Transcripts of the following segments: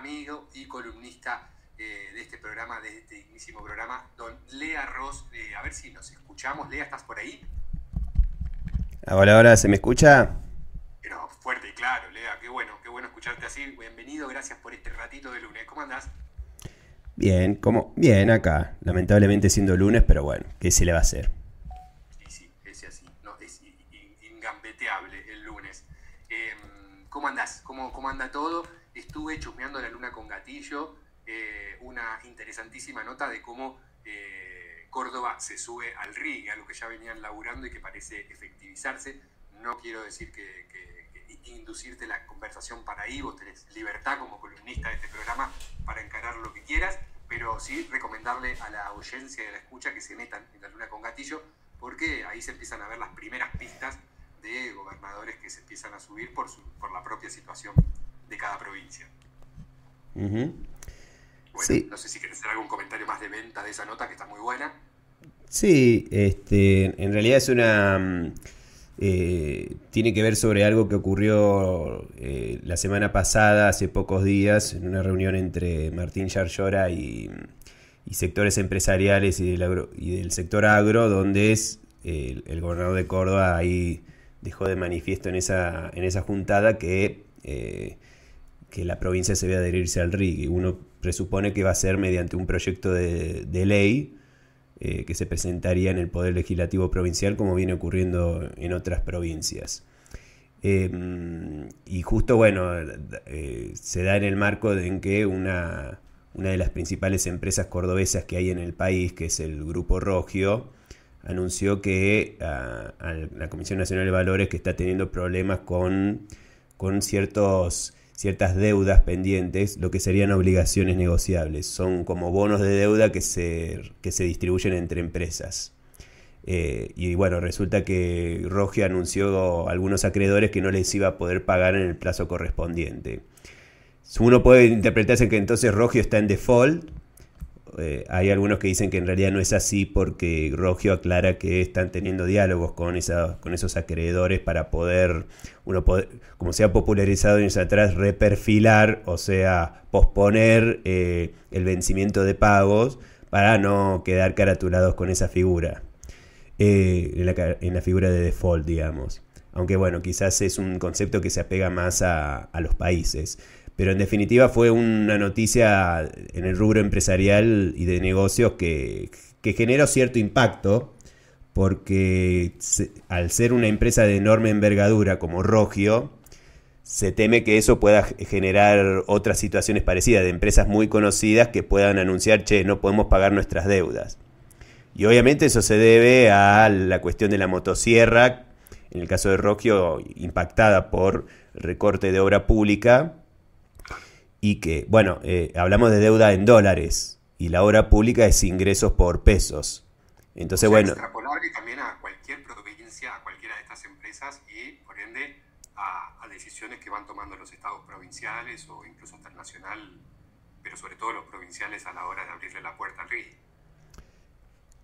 amigo y columnista eh, de este programa, de este dignísimo programa, don Lea Ross. Eh, a ver si nos escuchamos. Lea, ¿estás por ahí? Hola, ahora, ¿se me escucha? Pero fuerte y claro, Lea, qué bueno, qué bueno escucharte así. Bienvenido, gracias por este ratito de lunes. ¿Cómo andás? Bien, ¿cómo? bien acá, lamentablemente siendo lunes, pero bueno, ¿qué se le va a hacer? Sí, sí, es así, es ingambeteable el lunes. Em, ¿Cómo andás? ¿Cómo, ¿Cómo anda todo? estuve chusmeando la luna con gatillo, eh, una interesantísima nota de cómo eh, Córdoba se sube al RIG, lo que ya venían laburando y que parece efectivizarse. No quiero decir que, inducirte la conversación para ahí, vos tenés libertad como columnista de este programa para encarar lo que quieras, pero sí recomendarle a la audiencia y a la escucha que se metan en la luna con gatillo, porque ahí se empiezan a ver las primeras pistas de gobernadores que se empiezan a subir por, por la propia situación de cada provincia. Bueno, no sé si querés hacer algún comentario más de venta de esa nota que está muy buena. Sí, este, en realidad es una... Mm, eh, tiene que ver sobre algo que ocurrió eh, la semana pasada, hace pocos días, en una reunión entre Martín Yarlora y, sectores empresariales y del, sector agro, donde es el, gobernador de Córdoba ahí dejó de manifiesto en esa, en esa juntada que eh, que la provincia se vea adherirse al y Uno presupone que va a ser mediante un proyecto de, ley eh, que se presentaría en el Poder Legislativo Provincial, como viene ocurriendo en otras provincias. Em, y justo, bueno, eh, se da en el marco de en que una, una de las principales empresas cordobesas que hay en el país, que es el Grupo Rogio, anunció que la Comisión Nacional de Valores que está teniendo problemas con, con ciertos ciertas deudas pendientes, lo que serían obligaciones negociables. Son como bonos de deuda que se, distribuyen entre empresas. Eh, y bueno, resulta que Rogio anunció a algunos acreedores que no les iba a poder pagar en el plazo correspondiente. Uno puede interpretarse que entonces Rogio está en default eh, hay algunos que dicen que en realidad no es así porque Rogio aclara que están teniendo diálogos con, con esos acreedores para poder, como se ha popularizado años atrás, reperfilar, o sea, posponer eh, el vencimiento de pagos para no quedar caraturados con esa figura, eh, en, la, figura de default, digamos. Aunque bueno, quizás es un concepto que se apega más a los países. Pero en definitiva fue una noticia en el rubro empresarial y de negocios que, generó cierto impacto, porque al ser una empresa de enorme envergadura como Rogio, se teme que eso pueda generar otras situaciones parecidas de empresas muy conocidas que puedan anunciar, che, no podemos pagar nuestras deudas. Y obviamente eso se debe a la cuestión de la motosierra, en el caso de Rogio impactada por recorte de obra pública, y que, bueno, eh, hablamos de deuda en dólares y la obra pública es ingresos por pesos. Entonces, o sea, bueno. extrapolable también a cualquier provincia, a cualquiera de estas empresas y, por ende, a, decisiones que van tomando los estados provinciales o incluso hasta nacional, pero sobre todo los provinciales a la hora de abrirle la puerta al RIG.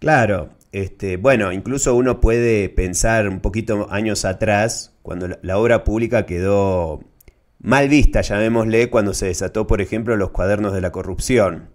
Claro, este, bueno, incluso uno puede pensar un poquito años atrás, cuando la obra pública quedó mal vista, llamémosle, cuando se desató, por ejemplo, los cuadernos de la corrupción.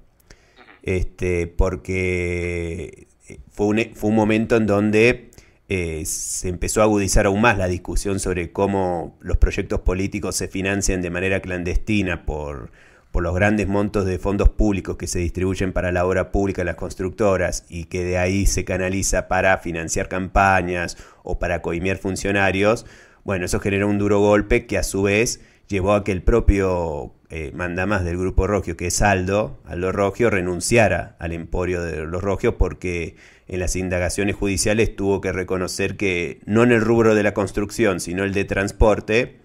Este, porque eh, fue un, momento en donde eh, se empezó a agudizar aún más la discusión sobre cómo los proyectos políticos se financian de manera clandestina por, los grandes montos de fondos públicos que se distribuyen para la obra pública de las constructoras y que de ahí se canaliza para financiar campañas o para coimiar funcionarios, bueno, eso generó un duro golpe que a su vez llevó a que el propio eh, mandamás del grupo Rogio, que es Aldo, Aldo Rogio, renunciara al emporio de los Rogios porque en las indagaciones judiciales tuvo que reconocer que no en el rubro de la construcción, sino el de transporte,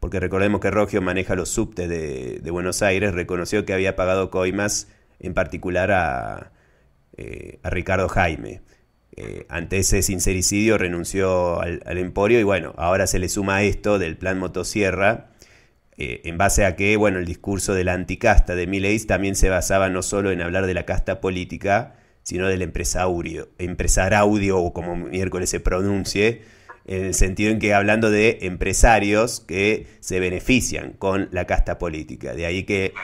porque recordemos que Rogio maneja los subtes de, Buenos Aires, reconoció que había pagado coimas en particular a, eh, Ricardo Jaime. Eh, ante ese sincericidio renunció al, al, emporio y bueno, ahora se le suma esto del plan motosierra eh, en base a que, bueno, el discurso de la anticasta de Milei también se basaba no solo en hablar de la casta política, sino del empresario, empresaraudio, o como miércoles se pronuncie, en el sentido en que hablando de empresarios que se benefician con la casta política. De ahí que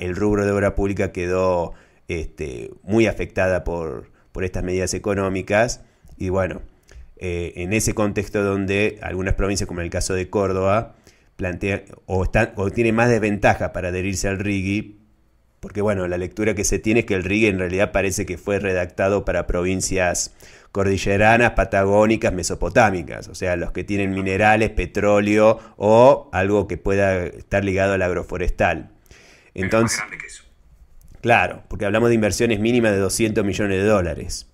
el rubro de obra pública quedó este, muy afectada por, estas medidas económicas. Y bueno, eh, en ese contexto donde algunas provincias, como en el caso de Córdoba, plantea o, o tiene más desventajas para adherirse al RIGI, porque bueno, la lectura que se tiene es que el RIGI en realidad parece que fue redactado para provincias cordilleranas, patagónicas, mesopotámicas, o sea, los que tienen minerales, petróleo o algo que pueda estar ligado al agroforestal. Entonces, claro, porque hablamos de inversiones mínimas de 200 millones de dólares.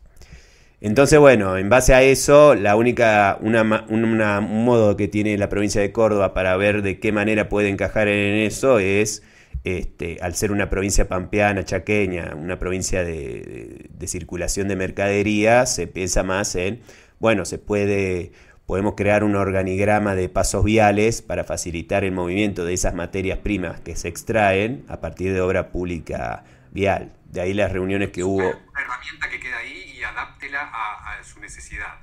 Entonces, bueno, en base a eso, la única, una, un modo que tiene la provincia de Córdoba para ver de qué manera puede encajar en eso es, este, al ser una provincia pampeana, chaqueña, una provincia de, circulación de mercadería, se piensa más en, bueno, se puede podemos crear un organigrama de pasos viales para facilitar el movimiento de esas materias primas que se extraen a partir de obra pública vial. De ahí las reuniones que hubo. herramienta que a, su necesidad.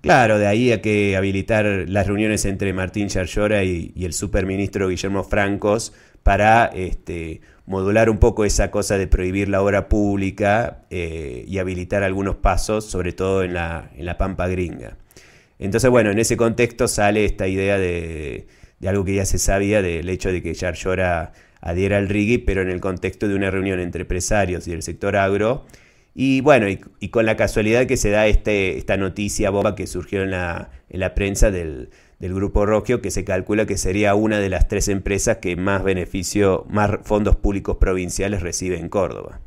Claro, de ahí a que habilitar las reuniones entre Martín Yarlora y, el superministro Guillermo Francos para este, modular un poco esa cosa de prohibir la obra pública eh, y habilitar algunos pasos, sobre todo en la, pampa gringa. Entonces, bueno, en ese contexto sale esta idea de, algo que ya se sabía, del hecho de que Yarlora adhiera al RIGI, pero en el contexto de una reunión entre empresarios y del sector agro, y bueno, y, con la casualidad que se da este, esta noticia boba que surgió en la, en la prensa del, grupo Rogio, que se calcula que sería una de las tres empresas que más beneficio, más fondos públicos provinciales recibe en Córdoba.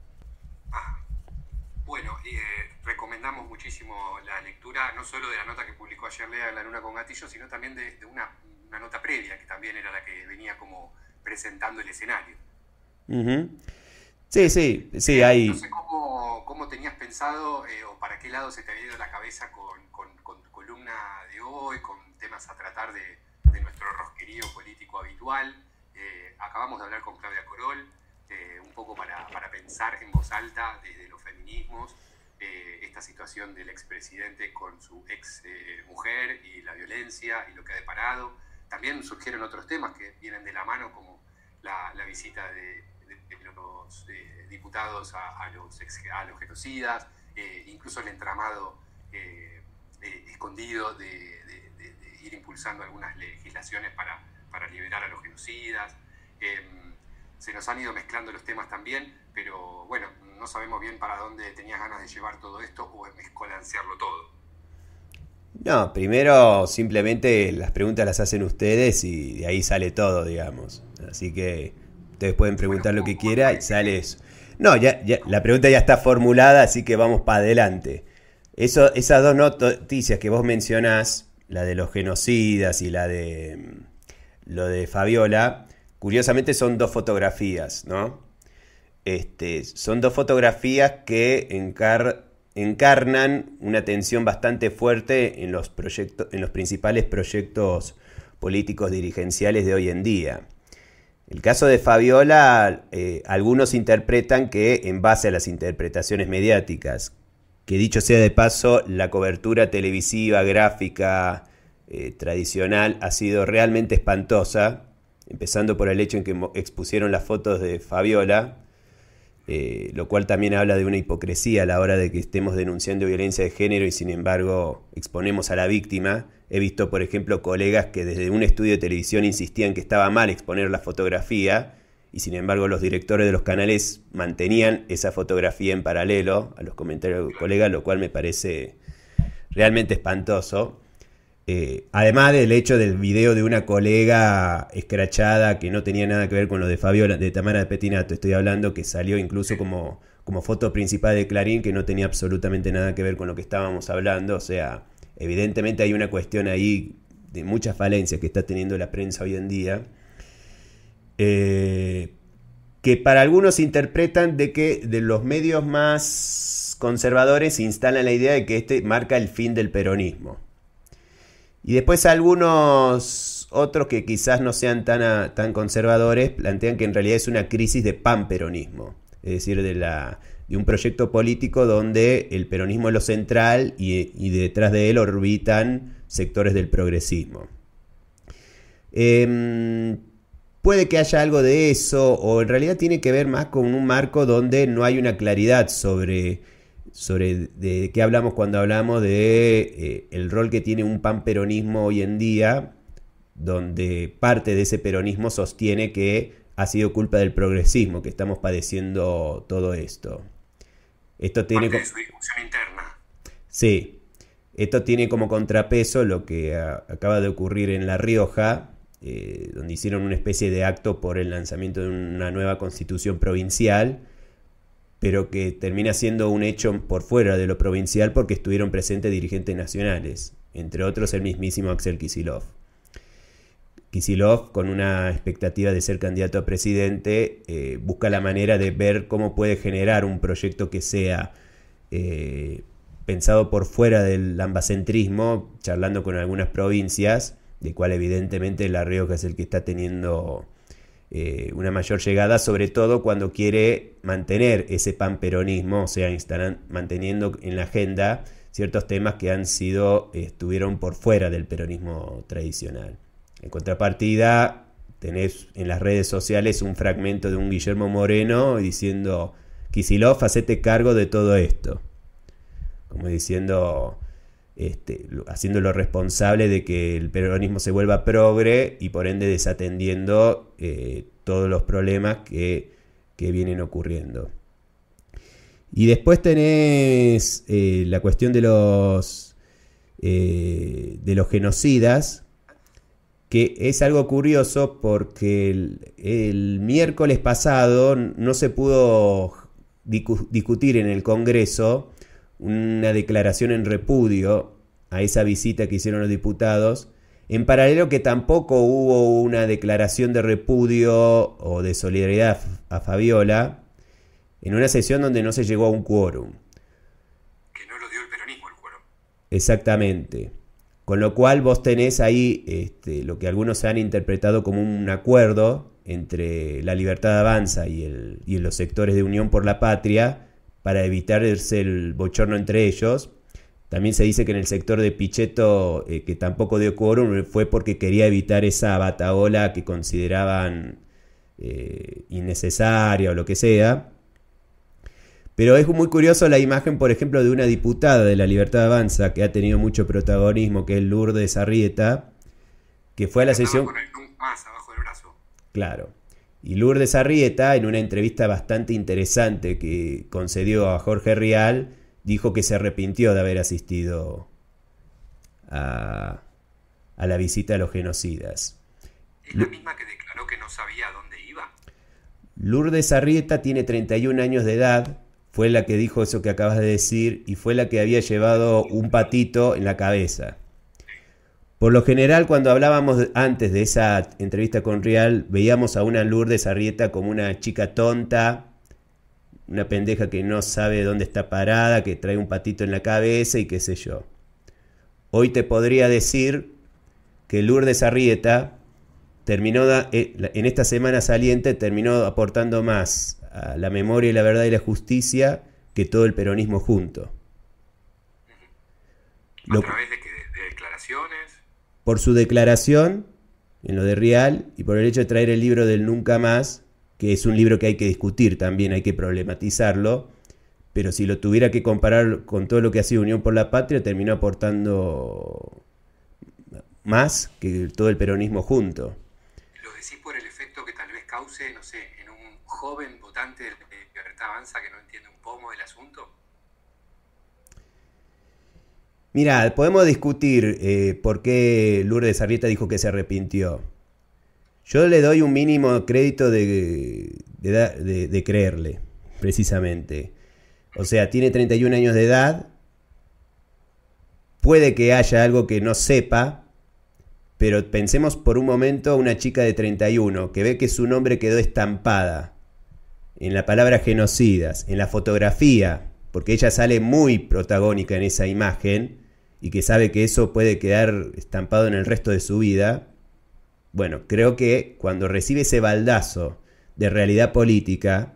bueno, eh, recomendamos muchísimo la lectura, no solo de la nota que publicó ayer Lea La Luna con Gatillo, sino también de, una, nota previa, que también era la que venía como presentando el escenario. Sí, sí, sí, eh, ahí. No sé cómo, tenías pensado eh, o para qué lado se te había ido la cabeza con, tu columna de hoy, con temas a tratar de, nuestro rosquerío político habitual. Eh, acabamos de hablar con Claudia Corol, un poco para, para, pensar en voz alta desde los feminismos esta situación del expresidente con su ex mujer y la violencia y lo que ha deparado. También surgieron otros temas que vienen de la mano, como la visita de de, los eh, diputados a, los a, los, genocidas, eh, incluso el entramado eh, escondido de, ir impulsando algunas legislaciones para, para liberar a los genocidas. Em, se nos han ido mezclando los temas también, pero bueno, no sabemos bien para dónde tenías ganas de llevar todo esto o escolancearlo todo. No, primero simplemente las preguntas las hacen ustedes y de ahí sale todo, digamos. Así que Ustedes pueden preguntar lo que quiera y sale eso. No, ya, la pregunta ya está formulada, así que vamos para adelante. esas dos noticias que vos mencionás, la de los genocidas y la de mm, lo de Fabiola, curiosamente son dos fotografías, ¿no? Este, son dos fotografías que encarnan una tensión bastante fuerte en los principales proyectos políticos dirigenciales de hoy en día. El caso de Fabiola, eh, algunos interpretan que en base a las interpretaciones mediáticas, que dicho sea de paso, la cobertura televisiva, gráfica, eh, tradicional ha sido realmente espantosa, empezando por el hecho en que expusieron las fotos de Fabiola, eh, lo cual también habla de una hipocresía a la hora de que estemos denunciando violencia de género y sin embargo exponemos a la víctima, He visto, por ejemplo, colegas que desde un estudio de televisión insistían que estaba mal exponer la fotografía y sin embargo los directores de los canales mantenían esa fotografía en paralelo a los comentarios de los colegas, lo cual me parece realmente espantoso. Eh, además del hecho del video de una colega escrachada que no tenía nada que ver con lo de Fabiola, de Tamara de Petinato, estoy hablando, que salió incluso como, como foto principal de Clarín, que no tenía absolutamente nada que ver con lo que estábamos hablando, o sea, Evidentemente hay una cuestión ahí de muchas falencias que está teniendo la prensa hoy en día, eh, que para algunos interpretan de que de los medios más conservadores se la idea de que este marca el fin del peronismo. Y después algunos otros que quizás no sean tan, ah, tan conservadores plantean que en realidad es una crisis de panperonismo, es decir, de la, y un proyecto político donde el peronismo es lo central y, detrás de él orbitan sectores del progresismo. Em, puede que haya algo de eso, o en realidad tiene que ver más con un marco donde no hay una claridad sobre, sobre de qué hablamos cuando hablamos de eh, el rol que tiene un panperonismo hoy en día, donde parte de ese peronismo sostiene que ha sido culpa del progresismo que estamos padeciendo todo esto. Esto tiene como... interna. Esto tiene como contrapeso lo que ah, acaba de ocurrir en La Rioja, eh, donde hicieron una especie de acto por el lanzamiento de una nueva constitución provincial, pero que termina siendo un hecho por fuera de lo provincial porque estuvieron presentes dirigentes nacionales, entre otros el mismísimo Axel Kisilov. Kisilov, con una expectativa de ser candidato a presidente, eh, busca la manera de ver cómo puede generar un proyecto que sea eh, pensado por fuera del ambacentrismo, charlando con algunas provincias, de cual evidentemente La Rioja es el que está teniendo eh, una mayor llegada, sobre todo cuando quiere mantener ese panperonismo, o sea, manteniendo en la agenda ciertos temas que han sido, estuvieron por fuera del peronismo tradicional. En contrapartida, tenés en las redes sociales un fragmento de un Guillermo Moreno diciendo, Kisilov, hacete cargo de todo esto. Como diciendo, este, haciéndolo responsable de que el peronismo se vuelva progre y por ende desatendiendo eh, todos los problemas que, vienen ocurriendo. Y después tenés eh, la cuestión de los, eh, de los genocidas, que es algo curioso porque el, miércoles pasado no se pudo discutir en el Congreso una declaración en repudio a esa visita que hicieron los diputados, en paralelo que tampoco hubo una declaración de repudio o de solidaridad a Fabiola en una sesión donde no se llegó a un quórum. Que no lo dio el peronismo el quórum. Exactamente. Con lo cual vos tenés ahí este, lo que algunos han interpretado como un acuerdo entre la libertad de avanza y, los sectores de Unión por la Patria para evitarse el bochorno entre ellos. También se dice que en el sector de Pichetto, eh, que tampoco dio quórum, fue porque quería evitar esa bataola que consideraban eh, innecesaria o lo que sea. Pero es muy curioso la imagen, por ejemplo, de una diputada de la Libertad Avanza que ha tenido mucho protagonismo, que es Lourdes Arrieta, que fue a la sesión... Con abajo del brazo. Claro. Y Lourdes Arrieta, en una entrevista bastante interesante que concedió a Jorge Rial, dijo que se arrepintió de haber asistido a, la visita a los genocidas. ¿Es la misma que declaró que no sabía dónde iba? Lourdes Arrieta tiene 31 años de edad fue la que dijo eso que acabas de decir y fue la que había llevado un patito en la cabeza. Por lo general, cuando hablábamos antes de esa entrevista con Real, veíamos a una Lourdes Arrieta como una chica tonta, una pendeja que no sabe dónde está parada, que trae un patito en la cabeza y qué sé yo. Hoy te podría decir que Lourdes Arrieta terminó eh, en esta semana saliente terminó aportando más la memoria y la verdad y la justicia que todo el peronismo junto. ¿A través de, declaraciones? Por su declaración en lo de Real y por el hecho de traer el libro del Nunca Más, que es un libro que hay que discutir también, hay que problematizarlo, pero si lo tuviera que comparar con todo lo que ha sido Unión por la Patria, terminó aportando más que todo el peronismo junto. ¿Lo decís por el efecto que tal vez cause, no sé, en un joven de Avanza que no entiende un pomo del asunto? Mira, podemos discutir eh, por qué Lourdes Arrieta dijo que se arrepintió. Yo le doy un mínimo crédito de, de creerle, precisamente. O sea, tiene 31 años de edad, puede que haya algo que no sepa, pero pensemos por un momento una chica de 31 que ve que su nombre quedó estampada en la palabra genocidas, en la fotografía, porque ella sale muy protagónica en esa imagen y que sabe que eso puede quedar estampado en el resto de su vida, bueno, creo que cuando recibe ese baldazo de realidad política,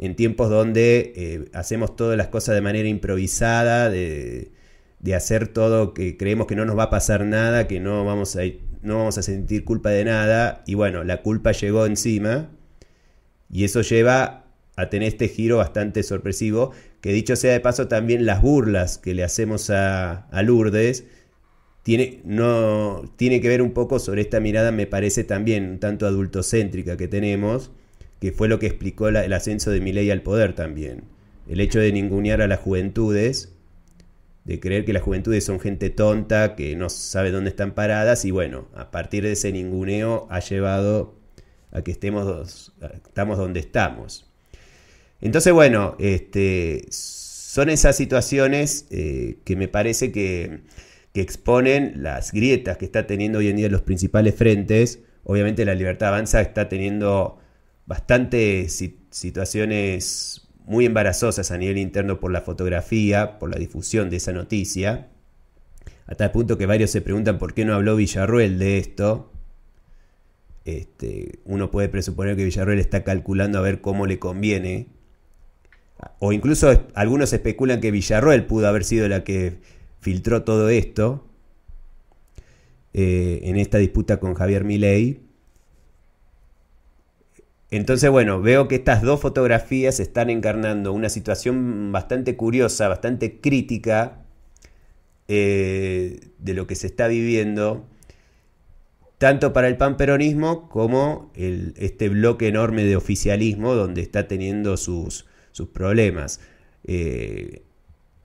en tiempos donde eh, hacemos todas las cosas de manera improvisada, de, de, hacer todo que creemos que no nos va a pasar nada, que no vamos a, no vamos a sentir culpa de nada, y bueno, la culpa llegó encima, y eso lleva a tener este giro bastante sorpresivo, que dicho sea de paso también las burlas que le hacemos a, Lourdes, tiene, no, tiene que ver un poco sobre esta mirada, me parece también, un tanto adultocéntrica que tenemos, que fue lo que explicó el ascenso de Milei al poder también. El hecho de ningunear a las juventudes, de creer que las juventudes son gente tonta, que no sabe dónde están paradas, y bueno, a partir de ese ninguneo ha llevado a que estemos, estamos donde estamos. Entonces, bueno, este, son esas situaciones eh, que me parece que, exponen las grietas que está teniendo hoy en día los principales frentes. Obviamente la libertad avanza está teniendo bastantes situaciones muy embarazosas a nivel interno por la fotografía, por la difusión de esa noticia, hasta el punto que varios se preguntan por qué no habló Villarruel de esto, este, uno puede presuponer que Villarroel está calculando a ver cómo le conviene. O incluso algunos especulan que Villarroel pudo haber sido la que filtró todo esto eh, en esta disputa con Javier Milei. Entonces, bueno, veo que estas dos fotografías están encarnando una situación bastante curiosa, bastante crítica eh, de lo que se está viviendo tanto para el panperonismo como este bloque enorme de oficialismo donde está teniendo sus, problemas. Eh,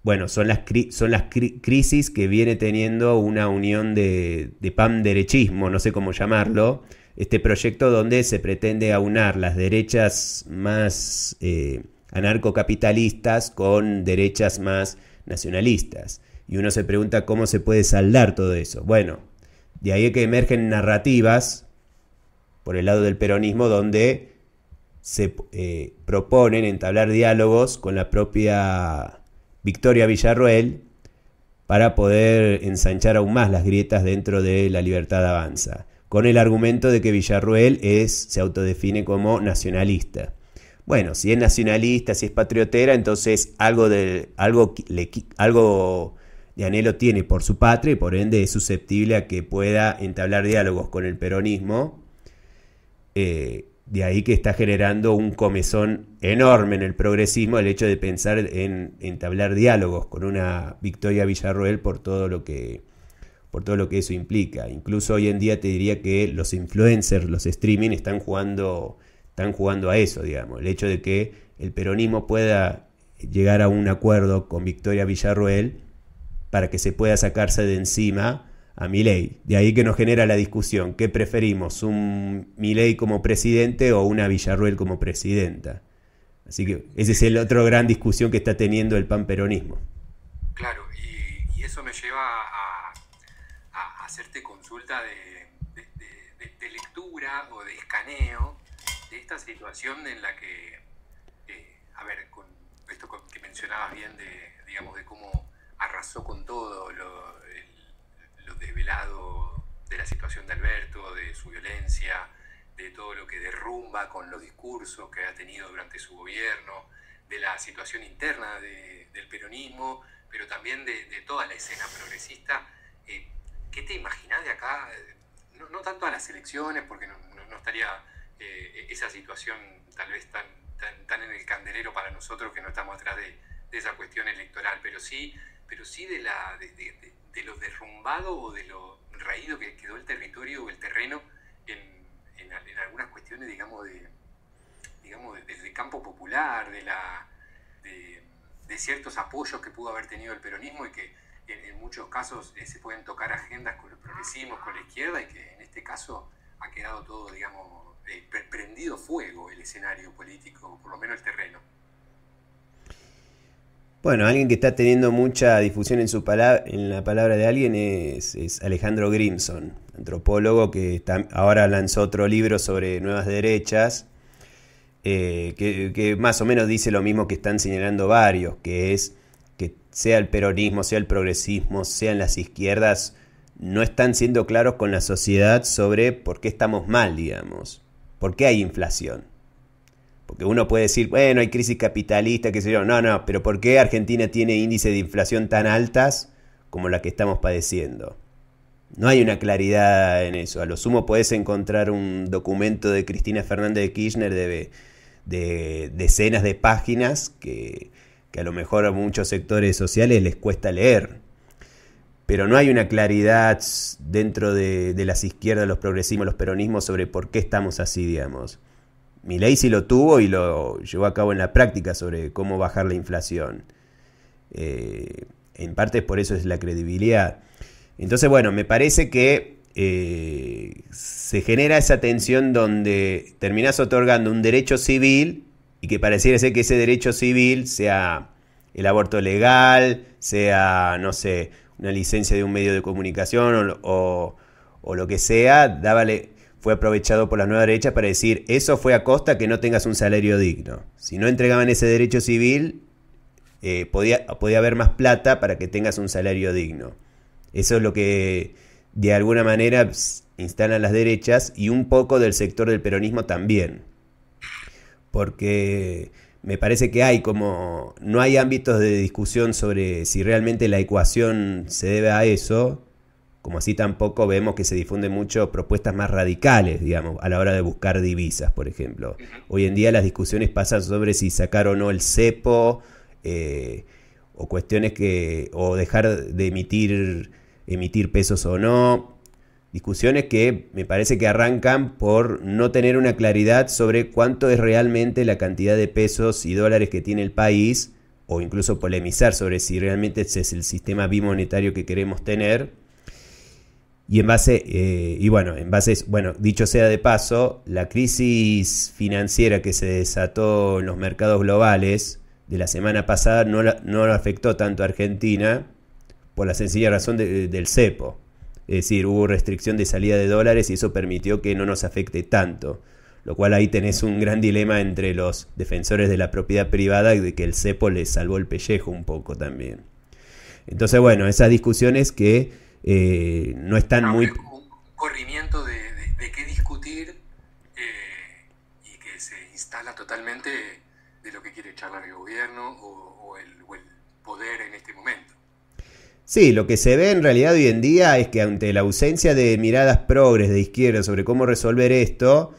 bueno, son las, son las crisis que viene teniendo una unión de, de derechismo no sé cómo llamarlo, este proyecto donde se pretende aunar las derechas más eh, anarcocapitalistas con derechas más nacionalistas. Y uno se pregunta cómo se puede saldar todo eso. Bueno, de ahí que emergen narrativas por el lado del peronismo donde se eh, proponen entablar diálogos con la propia Victoria Villarroel para poder ensanchar aún más las grietas dentro de la libertad avanza, con el argumento de que Villarroel es, se autodefine como nacionalista. Bueno, si es nacionalista, si es patriotera, entonces algo, de, algo, algo de anhelo tiene por su patria y por ende es susceptible a que pueda entablar diálogos con el peronismo. Eh, de ahí que está generando un comezón enorme en el progresismo el hecho de pensar en entablar diálogos con una Victoria Villarroel por todo lo que por todo lo que eso implica. Incluso hoy en día te diría que los influencers, los streaming están jugando están jugando a eso, digamos, el hecho de que el peronismo pueda llegar a un acuerdo con Victoria Villarroel para que se pueda sacarse de encima a Milei. De ahí que nos genera la discusión, ¿qué preferimos? ¿Un Milei como presidente o una Villarruel como presidenta? Así que ese es el otro gran discusión que está teniendo el panperonismo. Claro, y, eso me lleva a, hacerte consulta de, lectura o de escaneo de esta situación en la que, eh, a ver, con esto que mencionabas bien de, digamos, de cómo arrasó con todo lo, el, de la situación de Alberto, de su violencia, de todo lo que derrumba con los discursos que ha tenido durante su gobierno, de la situación interna del peronismo, pero también de, toda la escena progresista. Eh, ¿Qué te imaginas de acá? No, tanto a las elecciones, porque no, estaría eh, esa situación tal vez tan, tan, tan, en el candelero para nosotros que no estamos atrás de, de esa cuestión electoral, pero sí pero sí de, la, de, de, de lo derrumbado o de lo raído que quedó el territorio o el terreno en, algunas cuestiones, digamos, de, digamos del campo popular, de, la, de, ciertos apoyos que pudo haber tenido el peronismo y que en, muchos casos eh, se pueden tocar agendas con los progresismos, con la izquierda, y que en este caso ha quedado todo, digamos, eh, prendido fuego el escenario político, por lo menos el terreno. Bueno, alguien que está teniendo mucha difusión en, su en la palabra de alguien es, Alejandro Grimson, antropólogo que ahora lanzó otro libro sobre nuevas derechas, eh, que, que, más o menos dice lo mismo que están señalando varios, que es que sea el peronismo, sea el progresismo, sean las izquierdas, no están siendo claros con la sociedad sobre por qué estamos mal, digamos, por qué hay inflación. Porque uno puede decir, bueno, hay crisis capitalista, qué sé yo. No, no, pero ¿por qué Argentina tiene índices de inflación tan altas como la que estamos padeciendo? No hay una claridad en eso. A lo sumo puedes encontrar un documento de Cristina Fernández de Kirchner de, decenas de páginas que, a lo mejor a muchos sectores sociales les cuesta leer pero no hay una claridad dentro de, de, las izquierdas, los progresismos, los peronismos sobre por qué estamos así, digamos ley sí lo tuvo y lo llevó a cabo en la práctica sobre cómo bajar la inflación. Eh, en parte por eso es la credibilidad. Entonces, bueno, me parece que eh, se genera esa tensión donde terminas otorgando un derecho civil y que pareciera ser que ese derecho civil sea el aborto legal, sea, no sé, una licencia de un medio de comunicación o, o lo que sea, dábale fue aprovechado por la nueva derecha para decir, eso fue a costa que no tengas un salario digno. Si no entregaban ese derecho civil, eh, podía, podía haber más plata para que tengas un salario digno. Eso es lo que de alguna manera instalan las derechas y un poco del sector del peronismo también. Porque me parece que hay como no hay ámbitos de discusión sobre si realmente la ecuación se debe a eso, como así tampoco vemos que se difunden mucho propuestas más radicales, digamos, a la hora de buscar divisas, por ejemplo. Hoy en día las discusiones pasan sobre si sacar o no el cepo, eh, o cuestiones que, o dejar de emitir, emitir pesos o no. Discusiones que me parece que arrancan por no tener una claridad sobre cuánto es realmente la cantidad de pesos y dólares que tiene el país, o incluso polemizar sobre si realmente ese es el sistema bimonetario que queremos tener y en base, eh, y bueno, en base, bueno, dicho sea de paso, la crisis financiera que se desató en los mercados globales de la semana pasada no, no afectó tanto a Argentina por la sencilla razón del cepo. Es decir, hubo restricción de salida de dólares y eso permitió que no nos afecte tanto. Lo cual ahí tenés un gran dilema entre los defensores de la propiedad privada y de que el cepo les salvó el pellejo un poco también. Entonces, bueno, esas discusiones que eh, no están muy... Un corrimiento de, qué discutir eh, y que se instala totalmente de lo que quiere charlar el gobierno o, el, poder en este momento. Sí, lo que se ve en realidad hoy en día es que ante la ausencia de miradas progres de izquierda sobre cómo resolver esto,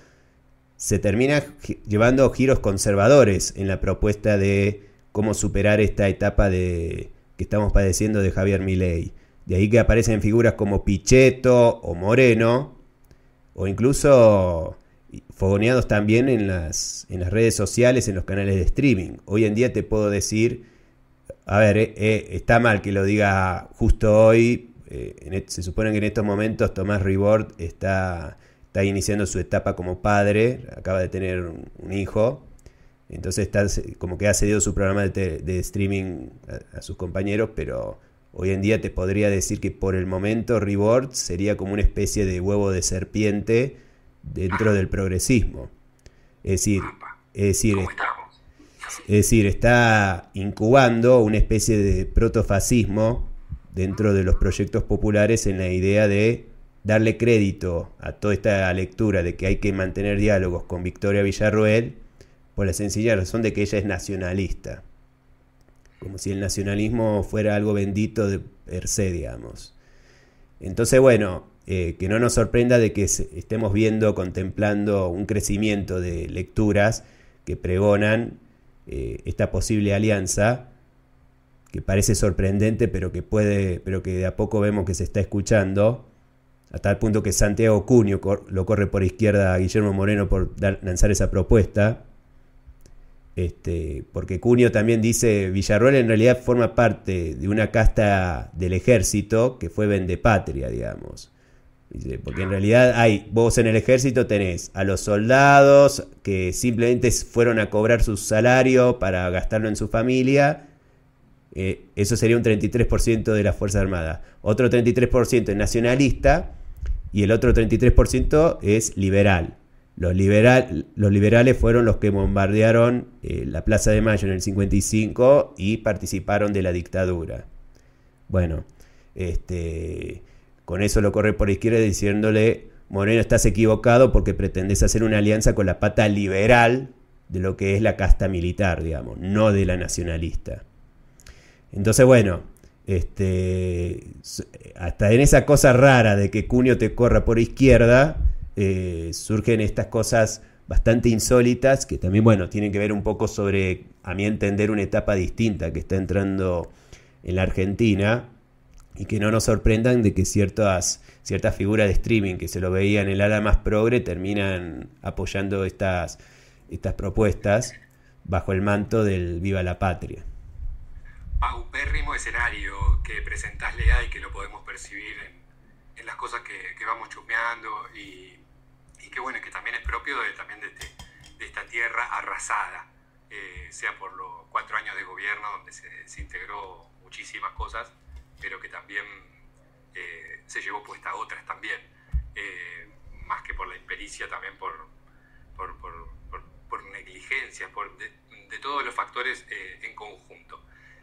se termina llevando giros conservadores en la propuesta de cómo superar esta etapa de, que estamos padeciendo de Javier Milei. De ahí que aparecen figuras como Pichetto o Moreno, o incluso fogoneados también en las, en las redes sociales, en los canales de streaming. Hoy en día te puedo decir, a ver, eh, eh, está mal que lo diga justo hoy, eh, se supone que en estos momentos Tomás Ribord está, está iniciando su etapa como padre, acaba de tener un, hijo, entonces está, como que ha cedido su programa de, streaming a sus compañeros, pero Hoy en día te podría decir que por el momento Rebord sería como una especie de huevo de serpiente dentro del progresismo. Es decir, es decir, es decir, está incubando una especie de protofascismo dentro de los proyectos populares en la idea de darle crédito a toda esta lectura de que hay que mantener diálogos con Victoria Villarroel por la sencilla razón de que ella es nacionalista como si el nacionalismo fuera algo bendito de per se, digamos. Entonces, bueno, eh, que no nos sorprenda de que estemos viendo, contemplando un crecimiento de lecturas que pregonan eh, esta posible alianza, que parece sorprendente, pero que puede, pero que de a poco vemos que se está escuchando, a tal punto que Santiago Cunio lo corre por izquierda a Guillermo Moreno por lanzar esa propuesta. Este, porque Cunio también dice, Villarroel en realidad forma parte de una casta del ejército que fue vendepatria, digamos. Porque en realidad hay, vos en el ejército tenés a los soldados que simplemente fueron a cobrar su salario para gastarlo en su familia. Eh, eso sería un 33% de la Fuerza Armada. Otro 33% es nacionalista y el otro 33% es liberal. Los, los liberales fueron los que bombardearon eh, la Plaza de Mayo en el 55 y participaron de la dictadura. Bueno, este, con eso lo corre por izquierda diciéndole, Moreno, estás equivocado porque pretendes hacer una alianza con la pata liberal de lo que es la casta militar, digamos, no de la nacionalista. Entonces, bueno, este, hasta en esa cosa rara de que Cunio te corra por izquierda, eh, surgen estas cosas bastante insólitas que también, bueno, tienen que ver un poco sobre, a mi entender, una etapa distinta que está entrando en la Argentina y que no nos sorprendan de que ciertas, ciertas figuras de streaming que se lo veían en el ala más progre terminan apoyando estas, estas propuestas bajo el manto del Viva la Patria. Paupérrimo escenario que presentás Lea y que lo podemos percibir en, las cosas que, vamos chumeando y y que bueno, que también es propio de, también de, este, esta tierra arrasada, eh, sea por los cuatro años de gobierno donde se integró muchísimas cosas, pero que también eh, se llevó puesta otras también, eh, más que por la impericia, también por, por, negligencia, de, todos los factores en conjunto.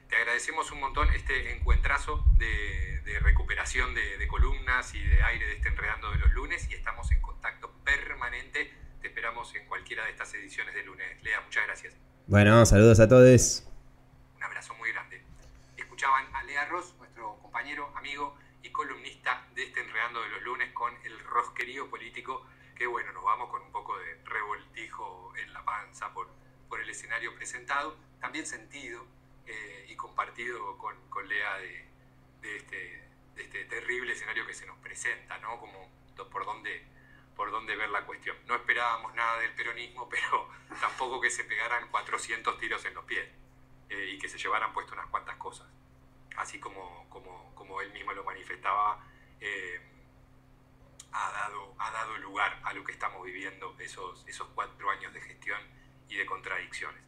Te agradecemos un montón este encuentrazo de, recuperación de columnas y de aire de este enredando de los lunes y estamos en contacto de estas ediciones de lunes. Lea, muchas gracias. Bueno, saludos a todos. Un abrazo muy grande. Escuchaban a Lea Ross, nuestro compañero, amigo y columnista de este Enredando de los Lunes con el rosquerío político, que bueno, nos vamos con un poco de revoltijo en la panza por, por el escenario presentado, también sentido eh, y compartido con, con Lea de, este, de este terrible escenario que se nos presenta, ¿no? Como por dónde por dónde ver la cuestión. No esperábamos nada del peronismo, pero tampoco que se pegaran 400 tiros en los pies eh, y que se llevaran puesto unas cuantas cosas, así como, como, él mismo lo manifestaba. Eh, ha dado, ha dado lugar a lo que estamos viviendo esos, esos cuatro años de gestión y de contradicciones.